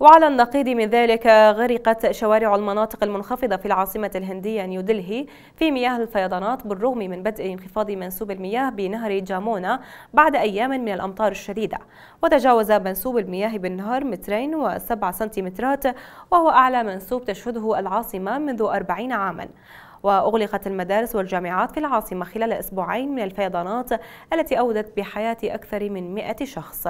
وعلى النقيض من ذلك غرقت شوارع المناطق المنخفضة في العاصمة الهندية نيودلهي في مياه الفيضانات بالرغم من بدء انخفاض منسوب المياه بنهر جامونا بعد أيام من الأمطار الشديدة وتجاوز منسوب المياه بالنهر مترين وسبع سنتيمترات وهو أعلى منسوب تشهده العاصمة منذ أربعين عاما وأغلقت المدارس والجامعات في العاصمة خلال أسبوعين من الفيضانات التي أودت بحياة أكثر من 100 شخص